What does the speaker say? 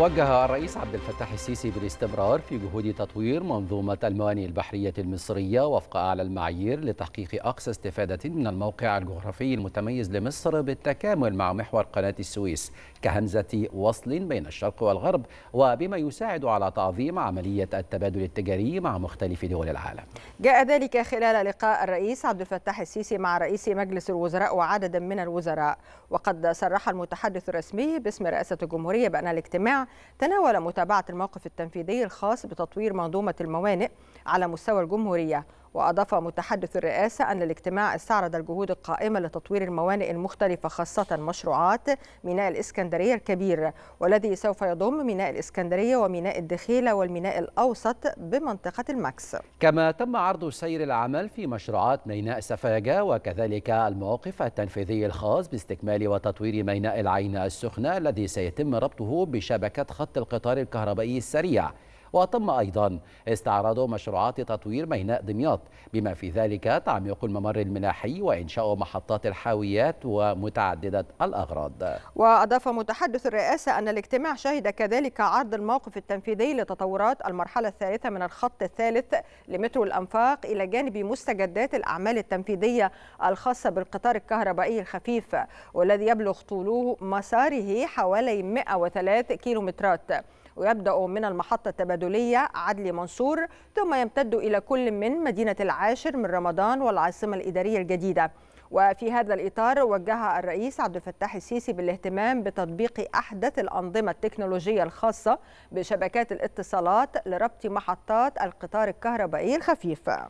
وجه الرئيس عبد الفتاح السيسي بالاستمرار في جهود تطوير منظومة الموانئ البحرية المصرية وفق أعلى المعايير لتحقيق أقصى استفادة من الموقع الجغرافي المتميز لمصر بالتكامل مع محور قناة السويس كهمزة وصل بين الشرق والغرب وبما يساعد على تعظيم عملية التبادل التجاري مع مختلف دول العالم جاء ذلك خلال لقاء الرئيس عبد الفتاح السيسي مع رئيس مجلس الوزراء وعددا من الوزراء وقد صرح المتحدث الرسمي باسم رئاسة الجمهورية بأن الاجتماع تناول متابعة الموقف التنفيذي الخاص بتطوير منظومة الموانئ على مستوى الجمهورية وأضاف متحدث الرئاسة أن الاجتماع استعرض الجهود القائمة لتطوير الموانئ المختلفة خاصة مشروعات ميناء الإسكندرية الكبير والذي سوف يضم ميناء الإسكندرية وميناء الدخيلة والميناء الأوسط بمنطقة الماكس كما تم عرض سير العمل في مشروعات ميناء سفاجة وكذلك الموقف التنفيذي الخاص باستكمال وتطوير ميناء العين السخنة الذي سيتم ربطه بشبكة خط القطار الكهربائي السريع وتم أيضا استعراض مشروعات تطوير ميناء دمياط بما في ذلك تعميق الممر الملاحي وإنشاء محطات الحاويات ومتعددة الأغراض وأضاف متحدث الرئاسة أن الاجتماع شهد كذلك عرض الموقف التنفيذي لتطورات المرحلة الثالثة من الخط الثالث لمترو الأنفاق إلى جانب مستجدات الأعمال التنفيذية الخاصة بالقطار الكهربائي الخفيف والذي يبلغ طوله مساره حوالي 103 كيلومترات ويبدأ من المحطة التبادلية عدلي منصور ثم يمتد إلى كل من مدينة العاشر من رمضان والعاصمة الإدارية الجديدة وفي هذا الإطار وجه الرئيس عبد الفتاح السيسي بالاهتمام بتطبيق أحدث الأنظمة التكنولوجية الخاصة بشبكات الاتصالات لربط محطات القطار الكهربائي الخفيف